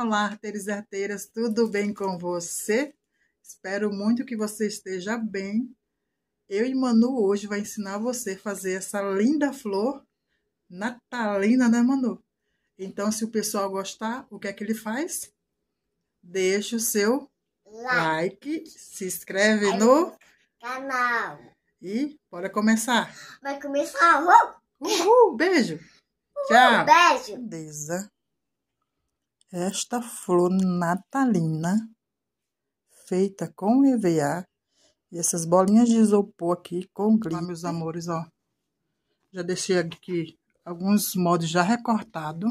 Olá, arteiras e arteiras, tudo bem com você? Espero muito que você esteja bem. Eu e Manu hoje vai ensinar você a fazer essa linda flor natalina, né, Manu? Então, se o pessoal gostar, o que é que ele faz? Deixa o seu like, se inscreve no canal. E bora começar. Vai começar. Uhul, Uhul beijo. Uhul, Tchau. Beijo. Beleza. Esta flor natalina, feita com EVA, e essas bolinhas de isopor aqui com tá, glitter, ah, meus amores, ó. Já deixei aqui alguns moldes já recortados.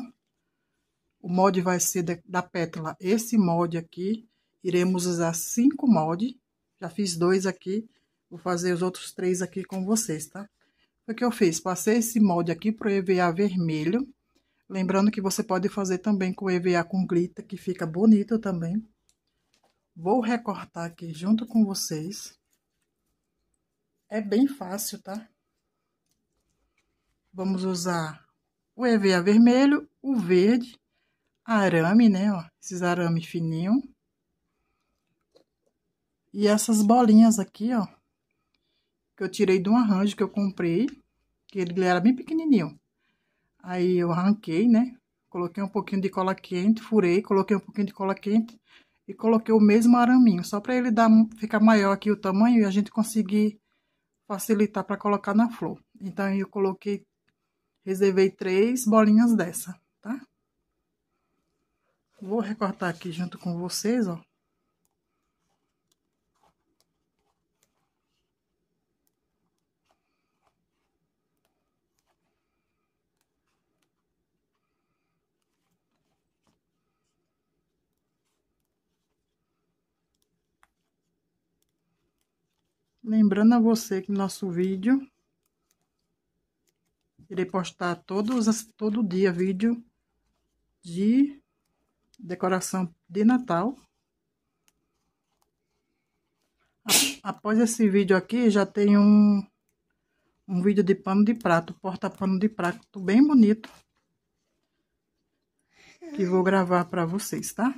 O molde vai ser de, da pétala esse molde aqui. Iremos usar cinco moldes. Já fiz dois aqui. Vou fazer os outros três aqui com vocês, tá? O que eu fiz? Passei esse molde aqui pro EVA vermelho. Lembrando que você pode fazer também com EVA com glitter, que fica bonito também. Vou recortar aqui junto com vocês. É bem fácil, tá? Vamos usar o EVA vermelho, o verde, arame, né, ó, esses arames fininho E essas bolinhas aqui, ó, que eu tirei de um arranjo que eu comprei, que ele era bem pequenininho. Aí eu arranquei, né? Coloquei um pouquinho de cola quente, furei, coloquei um pouquinho de cola quente e coloquei o mesmo araminho, só para ele dar, ficar maior aqui o tamanho e a gente conseguir facilitar para colocar na flor. Então, eu coloquei, reservei três bolinhas dessa, tá? Vou recortar aqui junto com vocês, ó. Lembrando a você que nosso vídeo, irei postar todos, todo dia vídeo de decoração de Natal. Após esse vídeo aqui, já tem um, um vídeo de pano de prato, porta-pano de prato bem bonito. Que vou gravar para vocês, tá?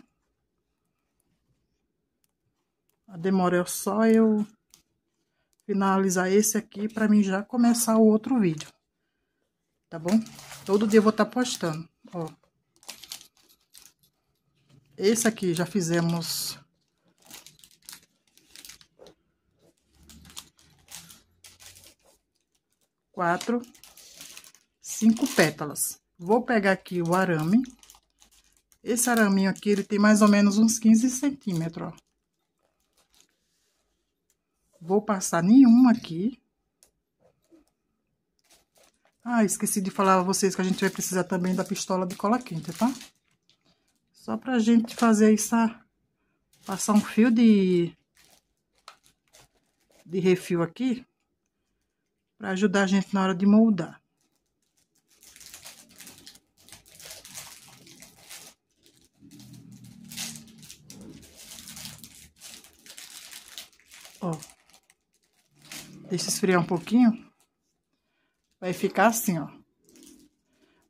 A demora é só eu finalizar esse aqui para mim já começar o outro vídeo. Tá bom? Todo dia eu vou estar tá postando, ó. Esse aqui já fizemos quatro, cinco pétalas. Vou pegar aqui o arame. Esse araminho aqui, ele tem mais ou menos uns 15 centímetros, ó. Vou passar nenhum aqui. Ah, esqueci de falar a vocês que a gente vai precisar também da pistola de cola quente, tá? Só pra gente fazer essa... Passar um fio de... De refil aqui. Pra ajudar a gente na hora de moldar. Deixa esfriar um pouquinho. Vai ficar assim, ó.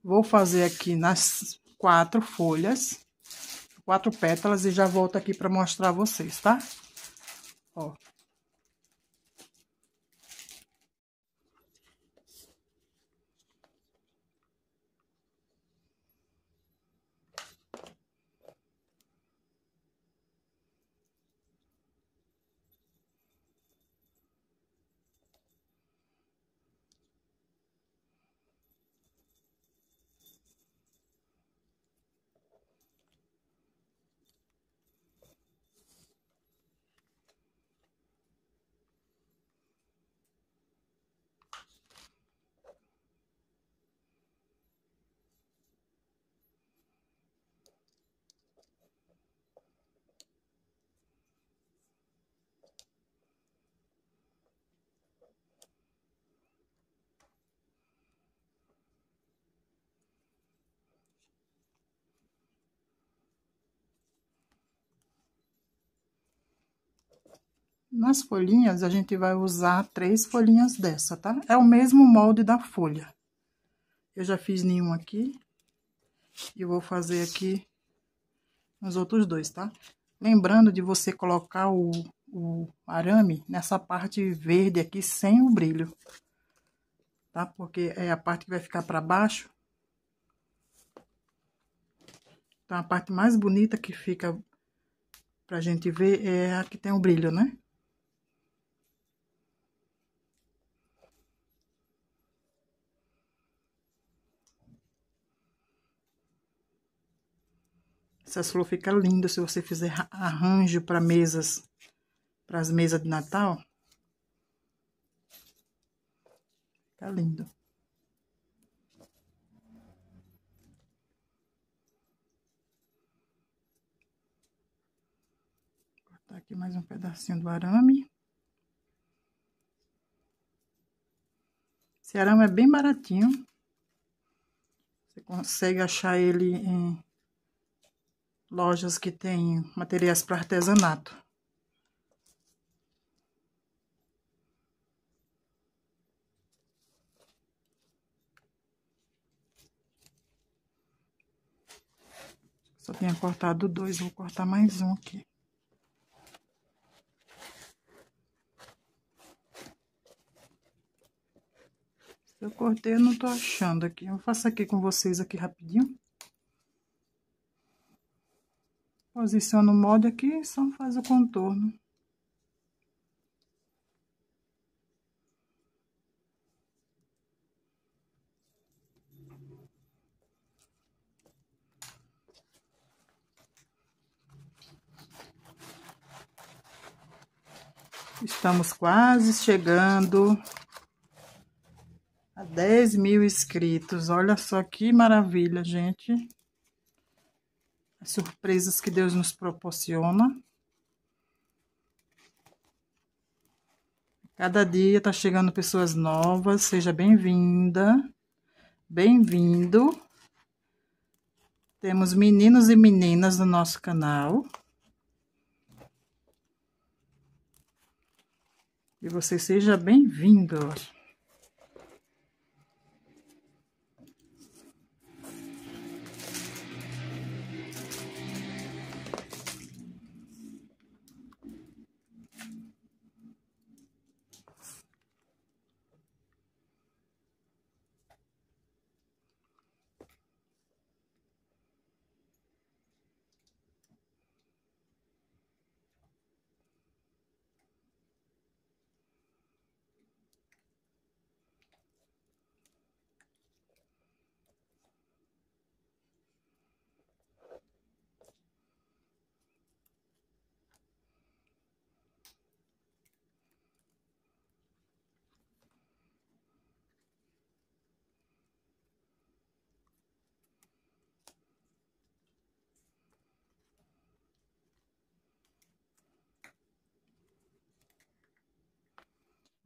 Vou fazer aqui nas quatro folhas, quatro pétalas e já volto aqui para mostrar a vocês, tá? Ó. Nas folhinhas, a gente vai usar três folhinhas dessa, tá? É o mesmo molde da folha. Eu já fiz nenhum aqui. E vou fazer aqui nos outros dois, tá? Lembrando de você colocar o, o arame nessa parte verde aqui, sem o brilho. Tá? Porque é a parte que vai ficar pra baixo. Então, a parte mais bonita que fica pra gente ver é a que tem o brilho, né? Essas flores ficam lindas se você fizer arranjo para mesas, para as mesas de Natal. Fica lindo. cortar aqui mais um pedacinho do arame. Esse arame é bem baratinho. Você consegue achar ele em lojas que têm materiais para artesanato. Só tinha cortado dois, vou cortar mais um aqui. Eu cortei, eu não tô achando aqui. Eu faço aqui com vocês aqui rapidinho. Posiciono o molde aqui e só faz o contorno. Estamos quase chegando a 10 mil inscritos. Olha só que maravilha, gente de surpresas que Deus nos proporciona. Cada dia tá chegando pessoas novas, seja bem-vinda, bem-vindo. Temos meninos e meninas no nosso canal. E você seja bem-vindo.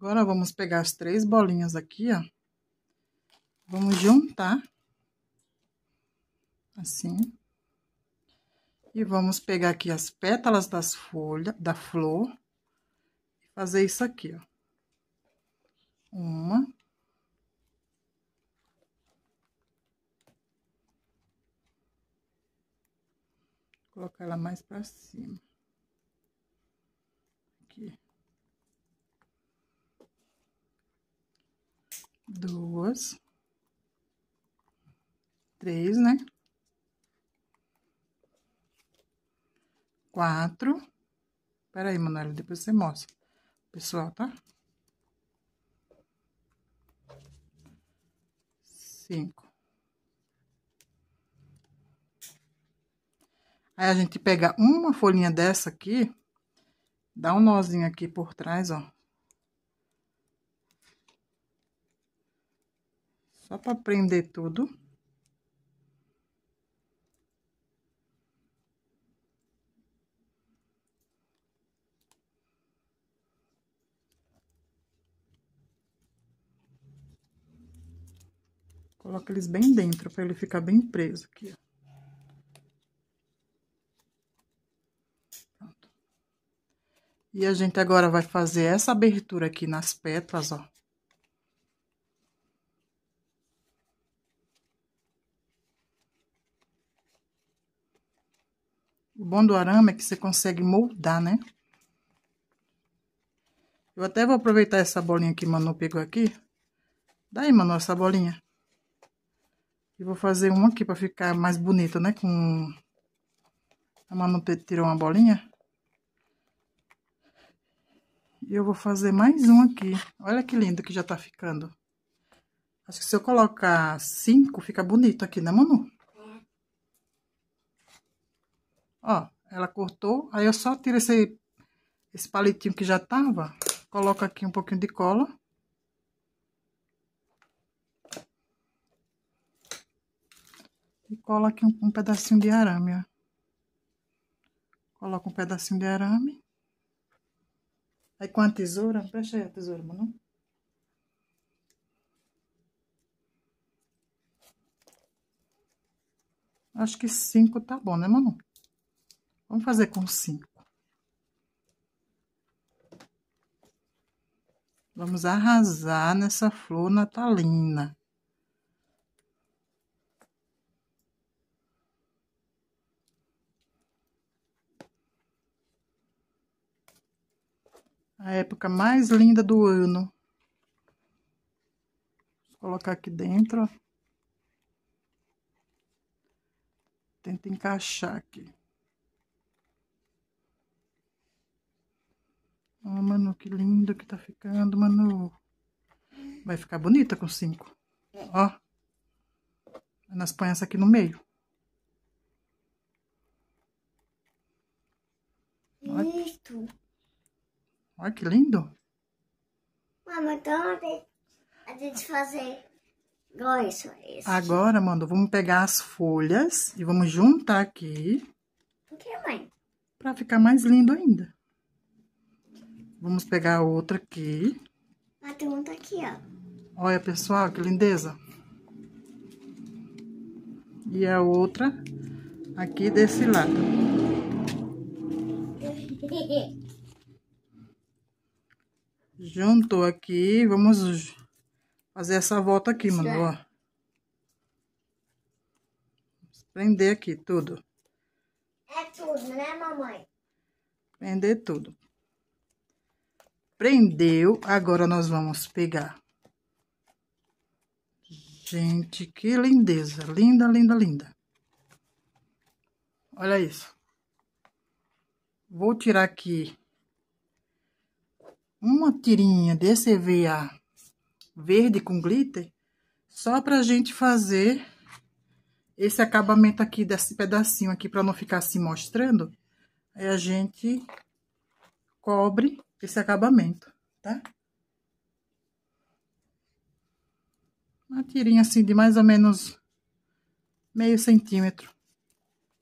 Agora, vamos pegar as três bolinhas aqui, ó. Vamos juntar. Assim. E vamos pegar aqui as pétalas das folhas, da flor. E fazer isso aqui, ó. Uma. colocar ela mais pra cima. duas, três, né? Quatro. Peraí, Manuela, depois você mostra, pessoal, tá? Cinco. Aí, a gente pega uma folhinha dessa aqui, dá um nozinho aqui por trás, ó. só para prender tudo. Coloca eles bem dentro, para ele ficar bem preso aqui, ó. E a gente agora vai fazer essa abertura aqui nas pétalas, ó. O bom do arame é que você consegue moldar, né? Eu até vou aproveitar essa bolinha que Manu pegou aqui. Daí, Manu, essa bolinha. E vou fazer uma aqui pra ficar mais bonita, né? Com... A Manu tirou uma bolinha. E eu vou fazer mais um aqui. Olha que lindo que já tá ficando. Acho que se eu colocar cinco, fica bonito aqui, né, Manu? Ó, ela cortou. Aí eu só tiro esse, esse palitinho que já tava, coloco aqui um pouquinho de cola. E colo aqui um, um pedacinho de arame, ó. Coloca um pedacinho de arame. Aí com a tesoura, fecha aí a tesoura, mano. Acho que cinco tá bom, né, Manu? Vamos fazer com cinco. Vamos arrasar nessa flor natalina. A época mais linda do ano. Vou colocar aqui dentro, Tenta encaixar aqui. Ó, ah, Manu, que lindo que tá ficando, Manu. Vai ficar bonita com cinco. Ó. Nós põe essa aqui no meio. Isso. Olha que lindo. Mamãe, então a gente fazer igual isso. É isso. Agora, Manu, vamos pegar as folhas e vamos juntar aqui. Por que, mãe? Pra ficar mais lindo ainda. Vamos pegar outra aqui. Ah, tem outra aqui, ó. Olha, pessoal, que lindeza. E a outra aqui desse lado. Juntou aqui, vamos fazer essa volta aqui, mano, ó. prender aqui tudo. É tudo, né, mamãe? Prender tudo prendeu, agora nós vamos pegar. Gente, que lindeza, linda, linda, linda. Olha isso. Vou tirar aqui uma tirinha desse EVA verde com glitter, só pra gente fazer esse acabamento aqui, desse pedacinho aqui, pra não ficar se mostrando. Aí a gente cobre esse acabamento, tá? Uma tirinha assim de mais ou menos meio centímetro.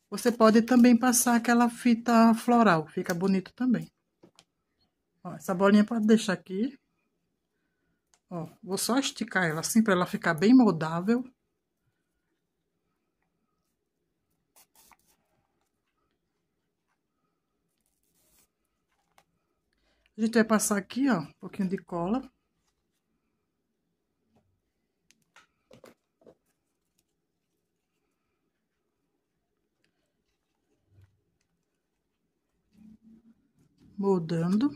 Você pode também passar aquela fita floral, fica bonito também. Ó, essa bolinha pode deixar aqui. Ó, vou só esticar ela assim para ela ficar bem moldável. A gente vai passar aqui, ó, um pouquinho de cola. moldando.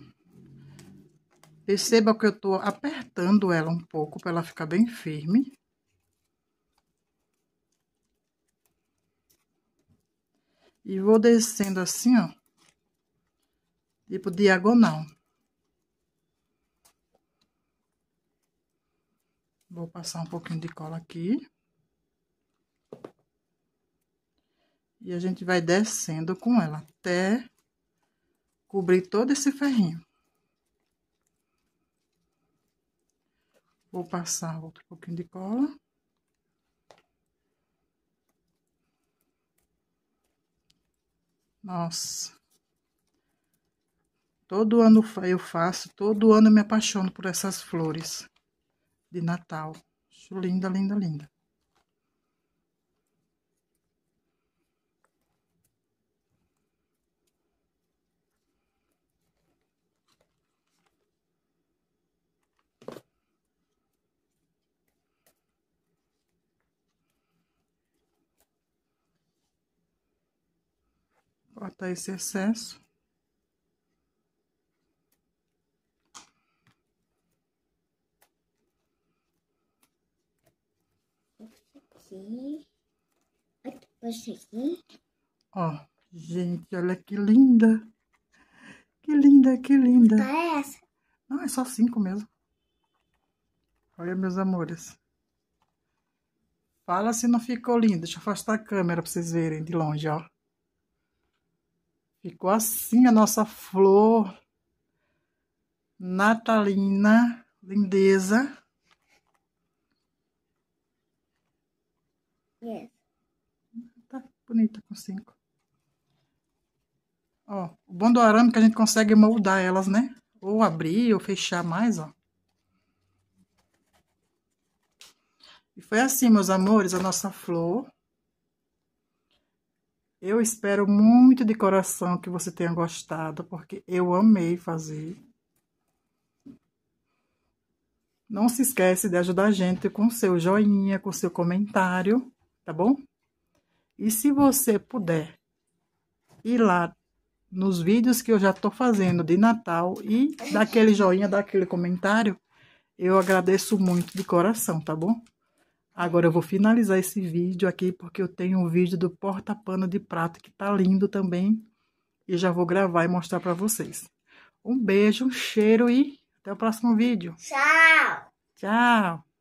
Perceba que eu tô apertando ela um pouco para ela ficar bem firme. E vou descendo assim, ó, tipo diagonal. Vou passar um pouquinho de cola aqui. E a gente vai descendo com ela até cobrir todo esse ferrinho. Vou passar outro pouquinho de cola. Nossa. Todo ano eu faço, todo ano eu me apaixono por essas flores de Natal. Acho linda, linda, linda. Cortar esse excesso. aqui. Aqui, aqui. Ó, gente, olha que linda. Que linda, que linda. Qual é essa? Não, é só cinco mesmo. Olha, meus amores. Fala se não ficou lindo. Deixa eu afastar a câmera pra vocês verem de longe, ó. Ficou assim a nossa flor natalina, lindeza. Tá bonita com cinco. Ó, o bom do arame é que a gente consegue moldar elas, né? Ou abrir, ou fechar mais, ó. E foi assim, meus amores, a nossa flor. Eu espero muito de coração que você tenha gostado, porque eu amei fazer. Não se esquece de ajudar a gente com seu joinha, com seu comentário tá bom? E se você puder ir lá nos vídeos que eu já tô fazendo de Natal e daquele joinha, daquele comentário, eu agradeço muito de coração, tá bom? Agora eu vou finalizar esse vídeo aqui, porque eu tenho um vídeo do porta-pano de prato que tá lindo também. E já vou gravar e mostrar pra vocês. Um beijo, um cheiro e até o próximo vídeo. Tchau! Tchau!